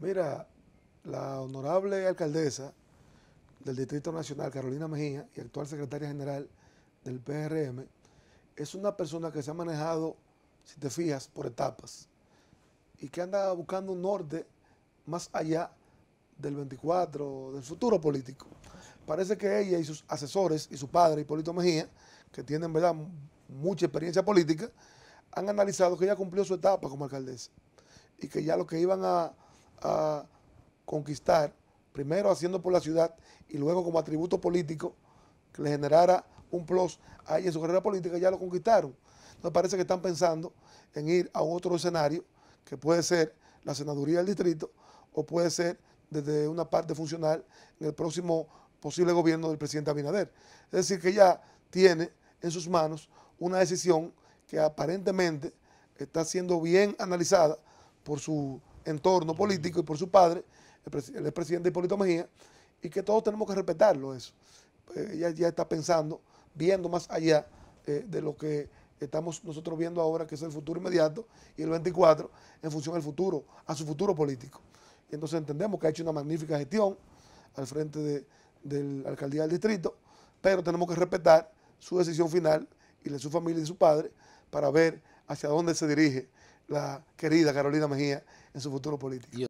Mira, la honorable alcaldesa del Distrito Nacional, Carolina Mejía, y actual secretaria general del PRM, es una persona que se ha manejado, si te fijas, por etapas y que anda buscando un norte más allá del 24, del futuro político. Parece que ella y sus asesores y su padre, Hipólito Mejía, que tienen ¿verdad? mucha experiencia política, han analizado que ella cumplió su etapa como alcaldesa y que ya lo que iban a a conquistar, primero haciendo por la ciudad y luego como atributo político que le generara un plus ahí en su carrera política, ya lo conquistaron. Entonces parece que están pensando en ir a otro escenario que puede ser la senaduría del distrito o puede ser desde una parte funcional en el próximo posible gobierno del presidente Abinader. Es decir, que ya tiene en sus manos una decisión que aparentemente está siendo bien analizada por su entorno político y por su padre, el, expresidente Hipólito Mejía, y que todos tenemos que respetarlo eso. Eh, ella ya está pensando, viendo más allá eh, de lo que estamos nosotros viendo ahora, que es el futuro inmediato, y el 24, en función al futuro, a su futuro político. Y entonces entendemos que ha hecho una magnífica gestión al frente de, la alcaldía del distrito, pero tenemos que respetar su decisión final y la de su familia y su padre para ver hacia dónde se dirige la querida Carolina Mejía en su futuro político.